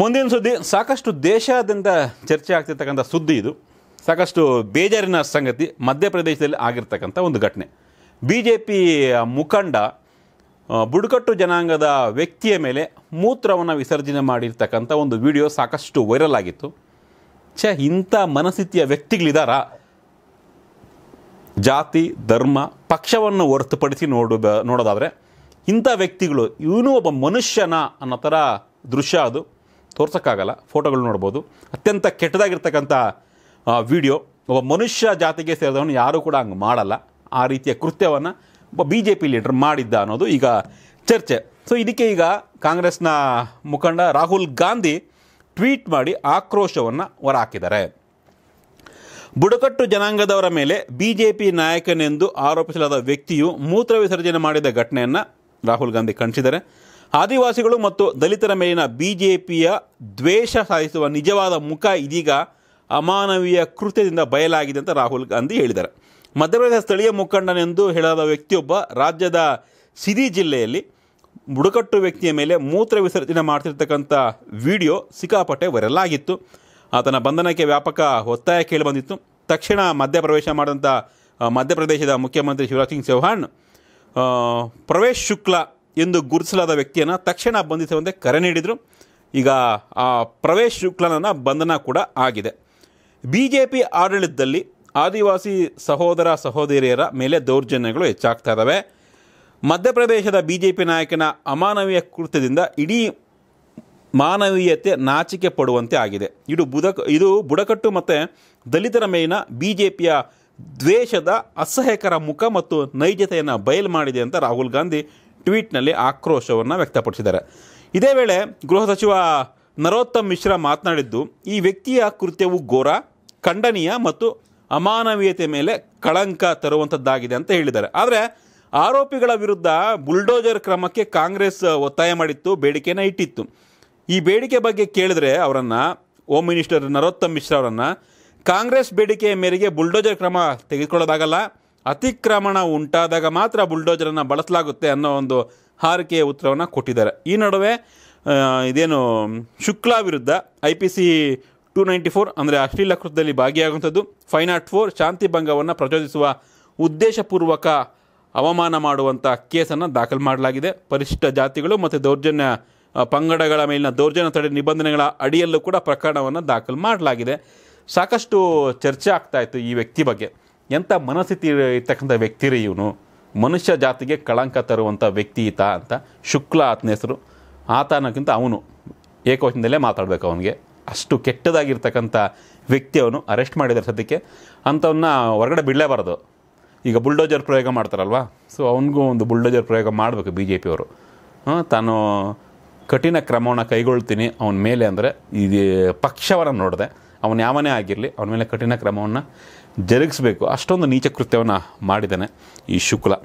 ಮುಂದಿನ ಸುದ್ದಿ ಸಾಕಷ್ಟು ದೇಶಾದ್ಯಂತ ಚರ್ಚೆ ಆಗ್ತಿರ್ತಕ್ಕಂಥ ಸುದ್ದಿ ಇದು ಸಾಕಷ್ಟು ಬೇಜಾರಿನ ಸಂಗತಿ ಮಧ್ಯಪ್ರದೇಶದಲ್ಲಿ ಆಗಿರ್ತಕ್ಕಂಥ ಒಂದು ಘಟನೆ ಬಿ ಜೆ ಪಿ ಮುಖಂಡ ಬುಡಕಟ್ಟು ಜನಾಂಗದ ವ್ಯಕ್ತಿಯ ಮೇಲೆ ಮೂತ್ರವನ್ನು ವಿಸರ್ಜನೆ ಮಾಡಿರ್ತಕ್ಕಂಥ ಒಂದು ವಿಡಿಯೋ ಸಾಕಷ್ಟು ವೈರಲ್ ಆಗಿತ್ತು ಛೇ ಇಂಥ ಮನಸ್ಥಿತಿಯ ವ್ಯಕ್ತಿಗಳಿದಾರಾ ಜಾತಿ ಧರ್ಮ ಪಕ್ಷವನ್ನು ಹೊರತುಪಡಿಸಿ ಬ ನೋಡೋದಾದರೆ ಇಂಥ ವ್ಯಕ್ತಿಗಳು ಇವನು ಒಬ್ಬ ಮನುಷ್ಯನ ಅನ್ನೋ ಥರ ದೃಶ್ಯ ಅದು ತೋರ್ಸೋಕ್ಕಾಗಲ್ಲ ಫೋಟೋಗಳು ನೋಡ್ಬೋದು ಅತ್ಯಂತ ಕೆಟ್ಟದಾಗಿರ್ತಕ್ಕಂಥ ವಿಡಿಯೋ ಒಬ್ಬ ಮನುಷ್ಯ ಜಾತಿಗೆ ಸೇರಿದವನು ಯಾರೂ ಕೂಡ ಹಂಗೆ ಮಾಡಲ್ಲ ಆ ರೀತಿಯ ಕೃತ್ಯವನ್ನು ಒಬ್ಬ ಬಿ ಜೆ ಪಿ ಲೀಡರ್ ಮಾಡಿದ್ದ ಅನ್ನೋದು ಈಗ ಚರ್ಚೆ ಸೊ ಇದಕ್ಕೆ ಈಗ ಕಾಂಗ್ರೆಸ್ನ ಮುಖಂಡ ರಾಹುಲ್ ಗಾಂಧಿ ಟ್ವೀಟ್ ಮಾಡಿ ಆಕ್ರೋಶವನ್ನು ಹೊರಹಾಕಿದ್ದಾರೆ ಬುಡಕಟ್ಟು ಜನಾಂಗದವರ ಮೇಲೆ ಬಿ ಜೆ ಪಿ ನಾಯಕನೆಂದು ಆರೋಪಿಸಲಾದ ವ್ಯಕ್ತಿಯು ಮೂತ್ರ ವಿಸರ್ಜನೆ ಮಾಡಿದ ಘಟನೆಯನ್ನು ರಾಹುಲ್ ಗಾಂಧಿ ಖಂಡಿಸಿದ್ದಾರೆ ಆದಿವಾಸಿಗಳು ಮತ್ತು ದಲಿತರ ಮೇಲಿನ ಬಿಜೆಪಿಯ ದ್ವೇಷ ಸಾಧಿಸುವ ನಿಜವಾದ ಮುಖ ಇದೀಗ ಅಮಾನವೀಯ ಕೃತ್ಯದಿಂದ ಬಯಲಾಗಿದೆ ಅಂತ ರಾಹುಲ್ ಗಾಂಧಿ ಹೇಳಿದ್ದಾರೆ ಮಧ್ಯಪ್ರದೇಶ ಸ್ಥಳೀಯ ಮುಖಂಡನೆಂದು ಹೇಳದ ವ್ಯಕ್ತಿಯೊಬ್ಬ ರಾಜ್ಯದ ಸಿರಿ ಜಿಲ್ಲೆಯಲ್ಲಿ ಬುಡಕಟ್ಟು ವ್ಯಕ್ತಿಯ ಮೇಲೆ ಮೂತ್ರ ವಿಸರ್ಜನೆ ಮಾಡ್ತಿರ್ತಕ್ಕಂಥ ವಿಡಿಯೋ ಸಿಕ್ಕಾಪಟ್ಟೆ ವೈರಲ್ ಆಗಿತ್ತು ಆತನ ಬಂಧನಕ್ಕೆ ವ್ಯಾಪಕ ಒತ್ತಾಯ ಕೇಳಿಬಂದಿತ್ತು ತಕ್ಷಣ ಮಧ್ಯಪ್ರವೇಶ ಮಾಡಿದಂಥ ಮಧ್ಯಪ್ರದೇಶದ ಮುಖ್ಯಮಂತ್ರಿ ಶಿವರಾಜ್ ಸಿಂಗ್ ಚೌಹಾಣ್ ಪ್ರವೇಶ್ ಶುಕ್ಲಾ ಎಂದು ಗುರುತಿಸಲಾದ ವ್ಯಕ್ತಿಯನ್ನು ತಕ್ಷಣ ಬಂಧಿಸುವಂತೆ ಕರೆ ನೀಡಿದರು ಈಗ ಪ್ರವೇಶ್ ಶುಕ್ಲನನ್ನು ಬಂಧನ ಕೂಡ ಆಗಿದೆ ಬಿ ಜೆ ಪಿ ಆಡಳಿತದಲ್ಲಿ ಆದಿವಾಸಿ ಸಹೋದರ ಸಹೋದರಿಯರ ಮೇಲೆ ದೌರ್ಜನ್ಯಗಳು ಹೆಚ್ಚಾಗ್ತಾ ಇದ್ದಾವೆ ಮಧ್ಯಪ್ರದೇಶದ ಬಿ ಜೆ ಪಿ ನಾಯಕನ ಅಮಾನವೀಯ ಕೃತ್ಯದಿಂದ ಇಡೀ ಮಾನವೀಯತೆ ನಾಚಿಕೆ ಪಡುವಂತೆ ಆಗಿದೆ ಇದು ಬುಡಕ ಇದು ಬುಡಕಟ್ಟು ಮತ್ತು ದಲಿತರ ಮೇಲಿನ ಬಿ ಜೆ ಪಿಯ ದ್ವೇಷದ ಅಸಹ್ಯಕರ ಮುಖ ಮತ್ತು ನೈಜತೆಯನ್ನು ಬಯಲು ಮಾಡಿದೆ ಅಂತ ರಾಹುಲ್ ಗಾಂಧಿ ಟ್ವೀಟ್ನಲ್ಲಿ ಆಕ್ರೋಶವನ್ನು ವ್ಯಕ್ತಪಡಿಸಿದ್ದಾರೆ ಇದೇ ವೇಳೆ ಗೃಹ ಸಚಿವ ನರೋತ್ತಮ್ ಮಿಶ್ರಾ ಮಾತನಾಡಿದ್ದು ಈ ವ್ಯಕ್ತಿಯ ಕೃತ್ಯವು ಘೋರ ಖಂಡನೀಯ ಮತ್ತು ಅಮಾನವೀಯತೆ ಮೇಲೆ ಕಳಂಕ ತರುವಂಥದ್ದಾಗಿದೆ ಅಂತ ಹೇಳಿದ್ದಾರೆ ಆದರೆ ಆರೋಪಿಗಳ ವಿರುದ್ಧ ಬುಲ್ಡೋಜರ್ ಕ್ರಮಕ್ಕೆ ಕಾಂಗ್ರೆಸ್ ಒತ್ತಾಯ ಮಾಡಿತ್ತು ಬೇಡಿಕೆಯನ್ನು ಇಟ್ಟಿತ್ತು ಈ ಬೇಡಿಕೆ ಬಗ್ಗೆ ಕೇಳಿದ್ರೆ ಅವರನ್ನು ಹೋಮ್ ಮಿನಿಸ್ಟರ್ ನರೋತ್ತಮ್ ಮಿಶ್ರಾ ಅವರನ್ನು ಕಾಂಗ್ರೆಸ್ ಬೇಡಿಕೆಯ ಮೇರೆಗೆ ಬುಲ್ಡೋಜರ್ ಕ್ರಮ ತೆಗೆದುಕೊಳ್ಳೋದಾಗಲ್ಲ ಅತಿಕ್ರಮಣ ಉಂಟಾದಾಗ ಮಾತ್ರ ಬುಲ್ಡೋಜರನ್ನು ಬಳಸಲಾಗುತ್ತೆ ಅನ್ನೋ ಒಂದು ಹಾರಿಕೆಯ ಉತ್ತರವನ್ನು ಕೊಟ್ಟಿದ್ದಾರೆ ಈ ನಡುವೆ ಇದೇನು ಶುಕ್ಲಾ ವಿರುದ್ಧ I P C two ninety four ಅಂದರೆ ಅಶ್ಲೀಲ ಕೃತ್ಯದಲ್ಲಿ ಭಾಗಿಯಾಗುವಂಥದ್ದು ಫೈವ್ ನಾಟ್ ಫೋರ್ ಶಾಂತಿ ಭಂಗವನ್ನು ಪ್ರಚೋದಿಸುವ ಉದ್ದೇಶಪೂರ್ವಕ ಅವಮಾನ ಮಾಡುವಂಥ ಕೇಸನ್ನು ದಾಖಲು ಮಾಡಲಾಗಿದೆ ಪರಿಶಿಷ್ಟ ಜಾತಿಗಳು ಮತ್ತು ದೌರ್ಜನ್ಯ ಪಂಗಡಗಳ ಮೇಲಿನ ದೌರ್ಜನ್ಯ ತಡೆ ನಿಬಂಧನೆಗಳ ಅಡಿಯಲ್ಲೂ ಕೂಡ ಪ್ರಕರಣವನ್ನು ದಾಖಲು ಮಾಡಲಾಗಿದೆ ಸಾಕಷ್ಟು ಚರ್ಚೆ ಆಗ್ತಾ ಇತ್ತು ಈ ವ್ಯಕ್ತಿ ಬಗ್ಗೆ ಎಂಥ ಮನಸ್ಥಿತಿ ಇರ್ತಕ್ಕಂಥ ವ್ಯಕ್ತಿ ರೀ ಇವನು ಮನುಷ್ಯ ಜಾತಿಗೆ ಕಳಂಕ ತರುವಂಥ ವ್ಯಕ್ತಿ ಈತ ಅಂತ ಶುಕ್ಲ ಆತನ ಹೆಸರು ಆತನಕ್ಕಿಂತ ಅವನು ಏಕವಚನದಲ್ಲೇ ಮಾತಾಡಬೇಕು ಅವನಿಗೆ ಅಷ್ಟು ಕೆಟ್ಟದಾಗಿರ್ತಕ್ಕಂಥ ವ್ಯಕ್ತಿ ಅವನು ಅರೆಸ್ಟ್ ಮಾಡಿದ್ದಾರೆ ಸದ್ಯಕ್ಕೆ ಅಂಥವನ್ನ ಹೊರಗಡೆ ಬಿಡಲೇಬಾರ್ದು ಈಗ ಬುಲ್ಡೋಜರ್ ಪ್ರಯೋಗ ಮಾಡ್ತಾರಲ್ವ ಸೊ ಅವನಿಗೂ ಒಂದು ಬುಲ್ಡೋಜರ್ ಪ್ರಯೋಗ ಮಾಡಬೇಕು ಬಿ ಜೆ ಪಿಯವರು ತಾನು ಕಠಿಣ ಕ್ರಮವನ್ನು ಕೈಗೊಳ್ತೀನಿ ಅವನ ಮೇಲೆ ಅಂದರೆ ಇದು ಪಕ್ಷವನ್ನು ನೋಡಿದೆ ಅವನು ಯಾವನೇ ಆಗಿರಲಿ ಅವನ ಮೇಲೆ ಕಠಿಣ ಕ್ರಮವನ್ನು ಜರುಗಿಸಬೇಕು ಅಷ್ಟೊಂದು ನೀಚ ಕೃತ್ಯವನ್ನು ಮಾಡಿದ್ದಾನೆ ಈ ಶುಕ್ಲ